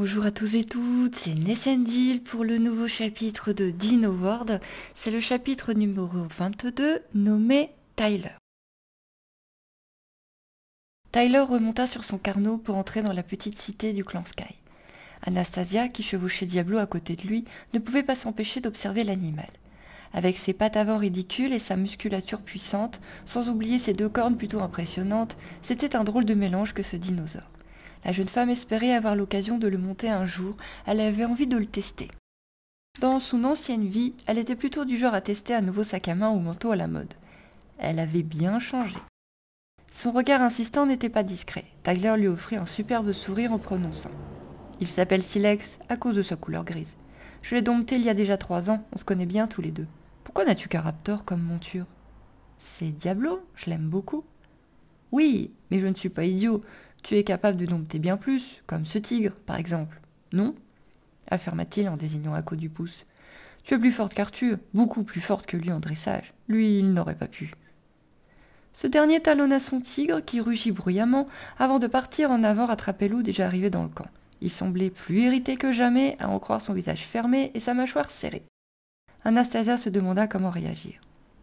Bonjour à tous et toutes, c'est Nessendil pour le nouveau chapitre de Dino World. C'est le chapitre numéro 22 nommé Tyler. Tyler remonta sur son carnot pour entrer dans la petite cité du clan Sky. Anastasia, qui chevauchait Diablo à côté de lui, ne pouvait pas s'empêcher d'observer l'animal. Avec ses pattes avant ridicules et sa musculature puissante, sans oublier ses deux cornes plutôt impressionnantes, c'était un drôle de mélange que ce dinosaure. La jeune femme espérait avoir l'occasion de le monter un jour, elle avait envie de le tester. Dans son ancienne vie, elle était plutôt du genre à tester à nouveau sac à main ou manteau à la mode. Elle avait bien changé. Son regard insistant n'était pas discret. Tagler lui offrit un superbe sourire en prononçant. Il s'appelle Silex à cause de sa couleur grise. Je l'ai dompté il y a déjà trois ans, on se connaît bien tous les deux. Pourquoi n'as-tu qu'un raptor comme monture C'est Diablo, je l'aime beaucoup. Oui, mais je ne suis pas idiot. Tu es capable de dompter bien plus, comme ce tigre, par exemple. Non affirma-t-il en désignant à coup du pouce. Tu es plus forte qu'Arthur, beaucoup plus forte que lui en dressage. Lui, il n'aurait pas pu. Ce dernier talonna son tigre, qui rugit bruyamment, avant de partir en avant attrapé loup déjà arrivé dans le camp. Il semblait plus irrité que jamais, à en croire son visage fermé et sa mâchoire serrée. Anastasia se demanda comment réagir.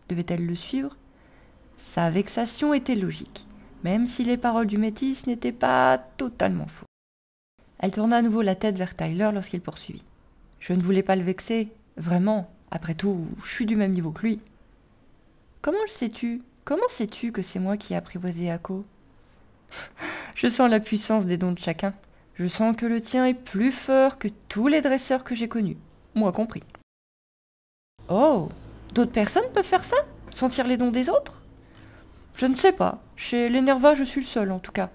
Devait-elle le suivre Sa vexation était logique même si les paroles du métis n'étaient pas totalement fausses. Elle tourna à nouveau la tête vers Tyler lorsqu'il poursuivit. Je ne voulais pas le vexer, vraiment, après tout, je suis du même niveau que lui. Comment le sais-tu Comment sais-tu que c'est moi qui ai apprivoisé Ako Je sens la puissance des dons de chacun. Je sens que le tien est plus fort que tous les dresseurs que j'ai connus, moi compris. Oh D'autres personnes peuvent faire ça Sentir les dons des autres Je ne sais pas. Chez l'Enerva, je suis le seul, en tout cas.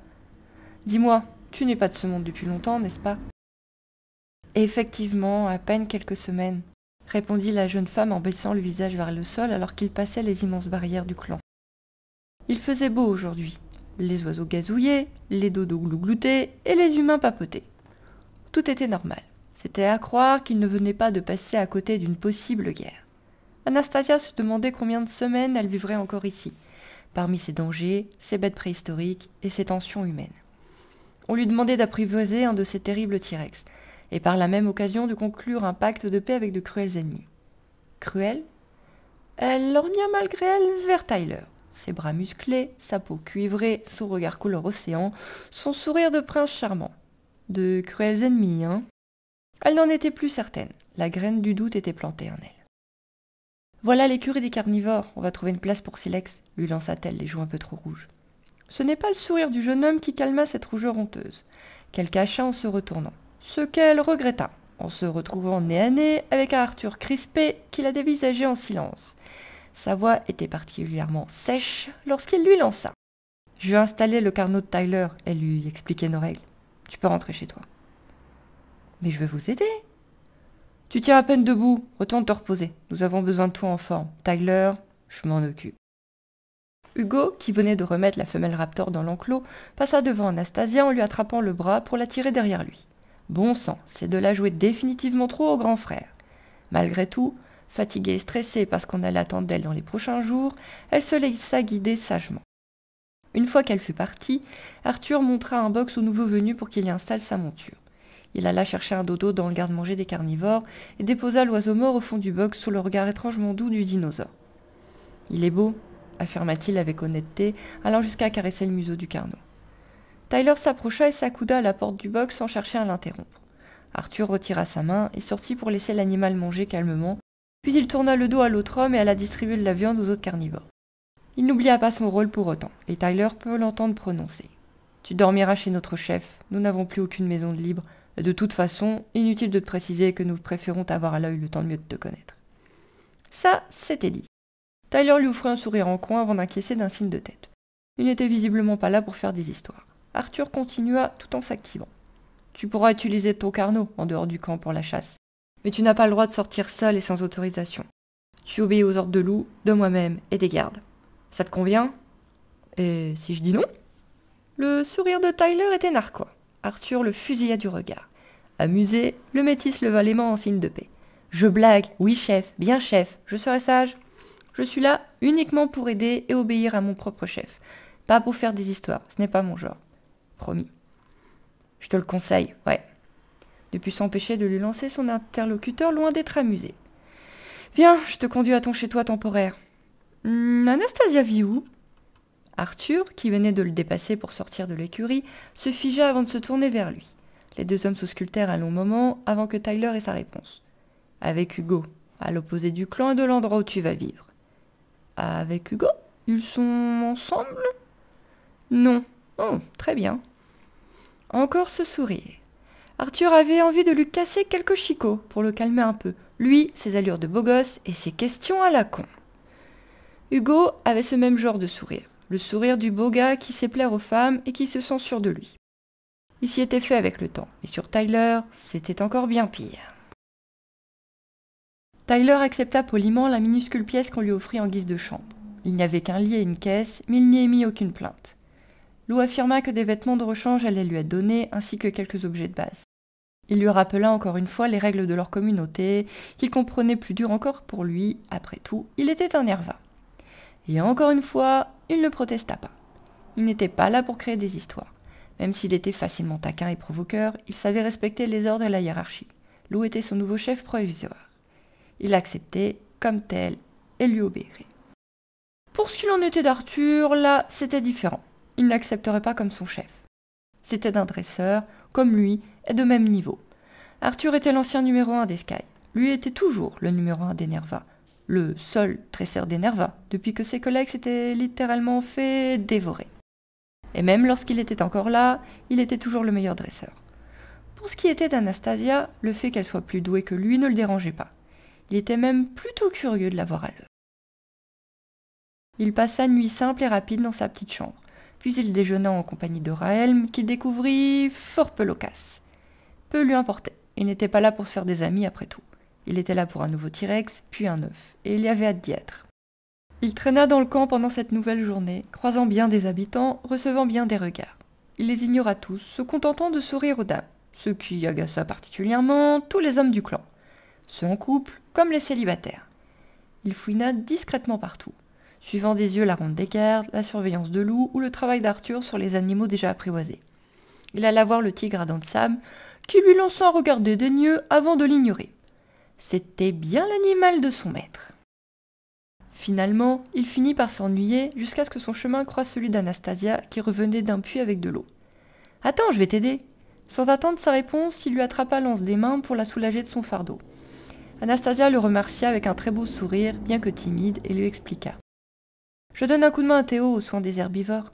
Dis-moi, tu n'es pas de ce monde depuis longtemps, n'est-ce pas Effectivement, à peine quelques semaines, répondit la jeune femme en baissant le visage vers le sol alors qu'il passait les immenses barrières du clan. Il faisait beau aujourd'hui. Les oiseaux gazouillaient, les dodos glougloutaient et les humains papotaient. Tout était normal. C'était à croire qu'il ne venait pas de passer à côté d'une possible guerre. Anastasia se demandait combien de semaines elle vivrait encore ici, parmi ses dangers, ses bêtes préhistoriques et ses tensions humaines. On lui demandait d'apprivoiser un de ces terribles T-Rex, et par la même occasion de conclure un pacte de paix avec de cruels ennemis. Cruels Elle lorgna malgré elle vers Tyler, ses bras musclés, sa peau cuivrée, son regard couleur océan, son sourire de prince charmant. De cruels ennemis, hein Elle n'en était plus certaine, la graine du doute était plantée en elle. Voilà l'écurie des carnivores, on va trouver une place pour Silex lui lança-t-elle les joues un peu trop rouges. Ce n'est pas le sourire du jeune homme qui calma cette rougeur honteuse, qu'elle cacha en se retournant, ce qu'elle regretta, en se retrouvant nez à nez avec un Arthur crispé qui la dévisageait en silence. Sa voix était particulièrement sèche lorsqu'il lui lança. Je vais installer le carnot de Tyler et lui expliquait nos règles. Tu peux rentrer chez toi. Mais je veux vous aider. Tu tiens à peine debout, retourne te reposer. Nous avons besoin de toi en forme. Tyler, je m'en occupe. Hugo, qui venait de remettre la femelle raptor dans l'enclos, passa devant Anastasia en lui attrapant le bras pour la tirer derrière lui. Bon sang, c'est de la jouer définitivement trop au grand frère. Malgré tout, fatiguée et stressée parce qu'on allait attendre d'elle dans les prochains jours, elle se laissa guider sagement. Une fois qu'elle fut partie, Arthur montra un box au nouveau venu pour qu'il y installe sa monture. Il alla chercher un dodo dans le garde-manger des carnivores et déposa l'oiseau mort au fond du box sous le regard étrangement doux du dinosaure. Il est beau, affirma-t-il avec honnêteté, allant jusqu'à caresser le museau du carnot. Tyler s'approcha et s'accouda à la porte du box sans chercher à l'interrompre. Arthur retira sa main et sortit pour laisser l'animal manger calmement, puis il tourna le dos à l'autre homme et alla distribuer de la viande aux autres carnivores. Il n'oublia pas son rôle pour autant, et Tyler peut l'entendre prononcer. Tu dormiras chez notre chef, nous n'avons plus aucune maison de libre, et de toute façon, inutile de te préciser que nous préférons t'avoir à l'œil le temps de mieux de te connaître. Ça, c'était dit. Tyler lui offrit un sourire en coin avant d'inquiéter d'un signe de tête. Il n'était visiblement pas là pour faire des histoires. Arthur continua tout en s'activant. Tu pourras utiliser ton carnot en dehors du camp pour la chasse, mais tu n'as pas le droit de sortir seul et sans autorisation. Tu obéis aux ordres de loup, de moi-même et des gardes. Ça te convient Et si je dis non Le sourire de Tyler était narquois. Arthur le fusilla du regard. Amusé, le métis leva les mains en signe de paix. Je blague, oui chef, bien chef, je serai sage. Je suis là uniquement pour aider et obéir à mon propre chef. Pas pour faire des histoires, ce n'est pas mon genre. Promis. Je te le conseille, ouais. Depuis s'empêcher de lui lancer son interlocuteur loin d'être amusé. Viens, je te conduis à ton chez-toi temporaire. Hmm, Anastasia vit où Arthur, qui venait de le dépasser pour sortir de l'écurie, se figea avant de se tourner vers lui. Les deux hommes s'auscultèrent un long moment avant que Tyler ait sa réponse. Avec Hugo, à l'opposé du clan et de l'endroit où tu vas vivre avec Hugo Ils sont ensemble Non. Oh, très bien. Encore ce sourire. Arthur avait envie de lui casser quelques chicots pour le calmer un peu. Lui, ses allures de beau gosse et ses questions à la con. Hugo avait ce même genre de sourire, le sourire du beau gars qui sait plaire aux femmes et qui se sent sûr de lui. Il s'y était fait avec le temps, Mais sur Tyler, c'était encore bien pire. Tyler accepta poliment la minuscule pièce qu'on lui offrit en guise de chambre. Il n'y avait qu'un lit et une caisse, mais il n'y émit aucune plainte. Lou affirma que des vêtements de rechange allaient lui être donnés, ainsi que quelques objets de base. Il lui rappela encore une fois les règles de leur communauté, qu'il comprenait plus dur encore pour lui, après tout, il était un nerva. Et encore une fois, il ne protesta pas. Il n'était pas là pour créer des histoires. Même s'il était facilement taquin et provoqueur, il savait respecter les ordres et la hiérarchie. Lou était son nouveau chef provisoire il acceptait, comme tel et lui obéirait. Pour ce qu'il en était d'Arthur, là, c'était différent. Il n'accepterait pas comme son chef. C'était d'un dresseur, comme lui, et de même niveau. Arthur était l'ancien numéro 1 des Sky. Lui était toujours le numéro 1 des Nerva. Le seul dresseur des Nerva, depuis que ses collègues s'étaient littéralement fait dévorer. Et même lorsqu'il était encore là, il était toujours le meilleur dresseur. Pour ce qui était d'Anastasia, le fait qu'elle soit plus douée que lui ne le dérangeait pas. Il était même plutôt curieux de la voir à l'œuvre. Il passa nuit simple et rapide dans sa petite chambre, puis il déjeuna en compagnie de Raelm, qu'il découvrit fort peu loquace. Peu lui importait, il n'était pas là pour se faire des amis après tout. Il était là pour un nouveau T-Rex, puis un œuf, et il y avait hâte d'y être. Il traîna dans le camp pendant cette nouvelle journée, croisant bien des habitants, recevant bien des regards. Il les ignora tous, se contentant de sourire aux dames, ce qui agaça particulièrement tous les hommes du clan. Ceux en couple, comme les célibataires. Il fouina discrètement partout, suivant des yeux la ronde des gardes, la surveillance de loups ou le travail d'Arthur sur les animaux déjà apprivoisés. Il alla voir le tigre à dents de Sam, qui lui lança un regard dédaigneux avant de l'ignorer. C'était bien l'animal de son maître. Finalement, il finit par s'ennuyer jusqu'à ce que son chemin croise celui d'Anastasia qui revenait d'un puits avec de l'eau. Attends, je vais t'aider. Sans attendre sa réponse, il lui attrapa l'anse des mains pour la soulager de son fardeau. Anastasia le remercia avec un très beau sourire, bien que timide, et lui expliqua. Je donne un coup de main à Théo aux soins des herbivores.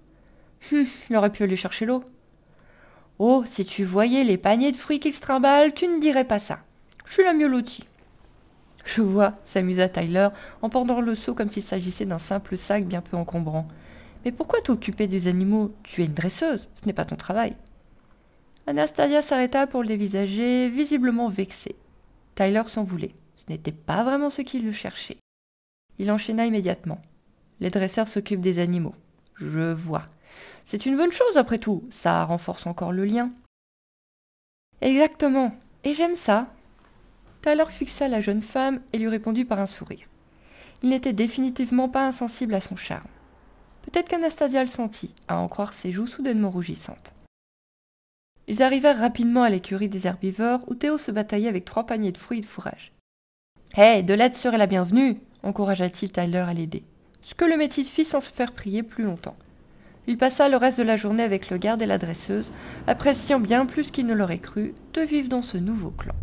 Hum, il aurait pu aller chercher l'eau. Oh, si tu voyais les paniers de fruits qu'il se trimballe, tu ne dirais pas ça. Je suis la mieux lotie. Je vois, s'amusa Tyler en portant le seau comme s'il s'agissait d'un simple sac bien peu encombrant. Mais pourquoi t'occuper des animaux Tu es une dresseuse, ce n'est pas ton travail. Anastasia s'arrêta pour le dévisager, visiblement vexée. Tyler s'en voulait. Ce n'était pas vraiment ce qu'il cherchait. Il enchaîna immédiatement. Les dresseurs s'occupent des animaux. Je vois. C'est une bonne chose après tout. Ça renforce encore le lien. Exactement. Et j'aime ça. Tyler fixa la jeune femme et lui répondit par un sourire. Il n'était définitivement pas insensible à son charme. Peut-être qu'Anastasia le sentit, à en croire ses joues soudainement rougissantes. Ils arrivèrent rapidement à l'écurie des herbivores où Théo se bataillait avec trois paniers de fruits et de fourrage. Hé, de l'aide serait la bienvenue encouragea-t-il Tyler à l'aider. Ce que le métis fit sans se faire prier plus longtemps. Il passa le reste de la journée avec le garde et la dresseuse, appréciant bien plus qu'il ne l'aurait cru de vivre dans ce nouveau clan.